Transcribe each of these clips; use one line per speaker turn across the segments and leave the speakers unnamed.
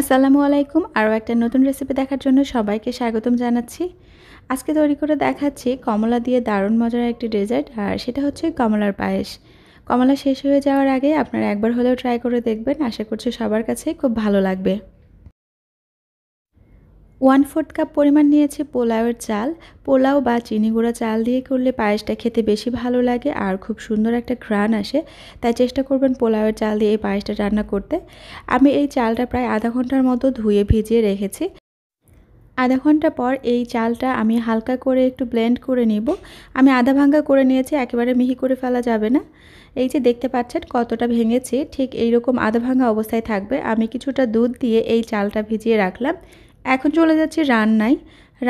আসসালামু আলাইকুম আরও একটা নতুন রেসিপি দেখার জন্য সবাইকে স্বাগতম জানাচ্ছি আজকে তৈরি করে দেখাচ্ছি কমলা দিয়ে দারুণ মজার একটি ডেজার্ট আর সেটা হচ্ছে কমলার পায়েস কমলা শেষ হয়ে যাওয়ার আগে আপনারা একবার হলেও ট্রাই করে দেখবেন আশা করছি সবার কাছে খুব ভালো লাগবে ওয়ান ফোর্থ কাপ পরিমাণ নিয়েছি পোলাওয়ের চাল পোলাও বা চিনি গুঁড়া চাল দিয়ে করলে পায়েসটা খেতে বেশি ভালো লাগে আর খুব সুন্দর একটা ঘ্রাণ আসে তাই চেষ্টা করবেন পোলাওয়ের চাল দিয়ে এই পায়েসটা রান্না করতে আমি এই চালটা প্রায় আধা ঘন্টার মতো ধুয়ে ভিজিয়ে রেখেছি আধা ঘন্টা পর এই চালটা আমি হালকা করে একটু ব্লেন্ড করে নিব আমি আধা ভাঙ্গা করে নিয়েছি একেবারে মিহি করে ফেলা যাবে না এই যে দেখতে পাচ্ছেন কতটা ভেঙেছে ঠিক এইরকম আধা ভাঙ্গা অবস্থায় থাকবে আমি কিছুটা দুধ দিয়ে এই চালটা ভিজিয়ে রাখলাম এখন চলে যাচ্ছি রান্নায়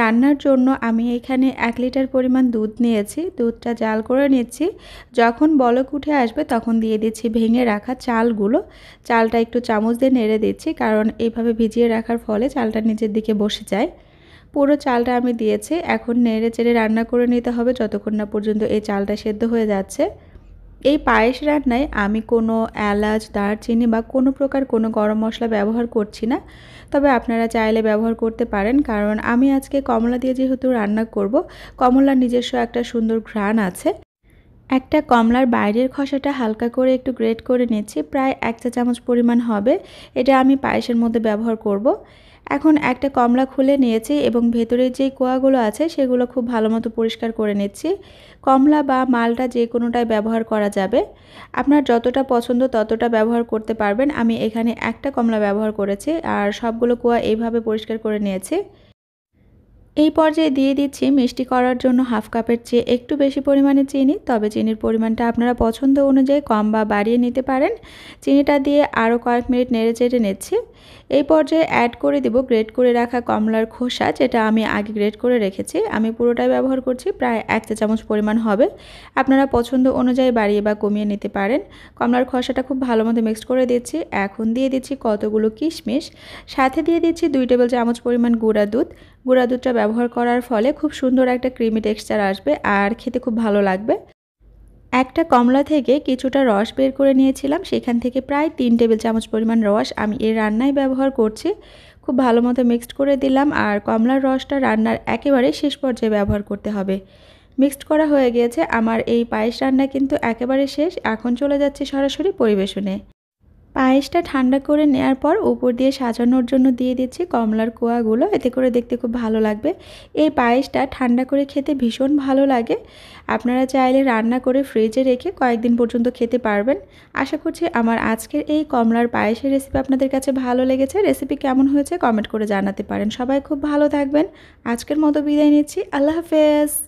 রান্নার জন্য আমি এখানে এক লিটার পরিমাণ দুধ নিয়েছি দুধটা জাল করে নিচ্ছি যখন বলক উঠে আসবে তখন দিয়ে দিচ্ছি ভেঙে রাখা চালগুলো চালটা একটু চামচ দিয়ে নেড়ে দিচ্ছি কারণ এইভাবে ভিজিয়ে রাখার ফলে চালটা নিচের দিকে বসে যায় পুরো চালটা আমি দিয়েছি এখন নেড়ে চেড়ে রান্না করে নিতে হবে যতক্ষণ না পর্যন্ত এই চালটা সেদ্ধ হয়ে যাচ্ছে এই পায়েস রান্নায় আমি কোনো এলাচ দারচিনি বা কোনো প্রকার কোনো গরম মশলা ব্যবহার করছি না তবে আপনারা চাইলে ব্যবহার করতে পারেন কারণ আমি আজকে কমলা দিয়ে যেহেতু রান্না করব কমলার নিজস্ব একটা সুন্দর ঘ্রাণ আছে একটা কমলার বাইরের খসাটা হালকা করে একটু গ্রেট করে নিচ্ছি প্রায় এক চা চামচ পরিমাণ হবে এটা আমি পায়েসের মধ্যে ব্যবহার করব। এখন একটা কমলা খুলে নিয়েছি এবং ভেতরের যে কোয়াগুলো আছে সেগুলো খুব ভালো মতো পরিষ্কার করে নিচ্ছি কমলা বা মালটা যে কোনোটাই ব্যবহার করা যাবে আপনার যতটা পছন্দ ততটা ব্যবহার করতে পারবেন আমি এখানে একটা কমলা ব্যবহার করেছি আর সবগুলো কোয়া এইভাবে পরিষ্কার করে নিয়েছি এই পর্যায়ে দিয়ে দিচ্ছি মিষ্টি করার জন্য হাফ কাপের চেয়ে একটু বেশি পরিমাণে চিনি তবে চিনির পরিমাণটা আপনারা পছন্দ অনুযায়ী কম বা বাড়িয়ে নিতে পারেন চিনিটা দিয়ে আরও কয়েক মিনিট নেড়ে চেড়ে নিচ্ছি এই পর্যায়ে অ্যাড করে দেব গ্রেট করে রাখা কমলার খোসা যেটা আমি আগে গ্রেট করে রেখেছি আমি পুরোটাই ব্যবহার করছি প্রায় এক চা চামচ পরিমাণ হবে আপনারা পছন্দ অনুযায়ী বাড়িয়ে বা কমিয়ে নিতে পারেন কমলার খোসাটা খুব ভালো মতো মিক্সড করে দিচ্ছি এখন দিয়ে দিচ্ছি কতগুলো কিশমিশ সাথে দিয়ে দিচ্ছি দুই টেবিল চামচ পরিমাণ গুঁড়া দুধ গুঁড়া দুধটা ব্যবহার করার ফলে খুব সুন্দর একটা ক্রিমি টেক্সচার আসবে আর খেতে খুব ভালো লাগবে একটা কমলা থেকে কিছুটা রস বের করে নিয়েছিলাম সেখান থেকে প্রায় তিন টেবিল চামচ পরিমাণ রস আমি এর রান্নায় ব্যবহার করছি খুব ভালো মতো মিক্সড করে দিলাম আর কমলার রসটা রান্নার একেবারে শেষ পর্যায়ে ব্যবহার করতে হবে মিক্সড করা হয়ে গিয়েছে আমার এই পায়েস রান্না কিন্তু একেবারে শেষ এখন চলে যাচ্ছে সরাসরি পরিবেশনে পায়েসটা ঠান্ডা করে নেওয়ার পর উপর দিয়ে সাজানোর জন্য দিয়ে দিচ্ছি কমলার কোয়াগুলো এতে করে দেখতে খুব ভালো লাগবে এই পায়েসটা ঠান্ডা করে খেতে ভীষণ ভালো লাগে আপনারা চাইলে রান্না করে ফ্রিজে রেখে কয়েকদিন পর্যন্ত খেতে পারবেন আশা করছি আমার আজকের এই কমলার পায়েসের রেসিপি আপনাদের কাছে ভালো লেগেছে রেসিপি কেমন হয়েছে কমেন্ট করে জানাতে পারেন সবাই খুব ভালো থাকবেন আজকের মতো বিদায় নিচ্ছি আল্লাহ হাফেজ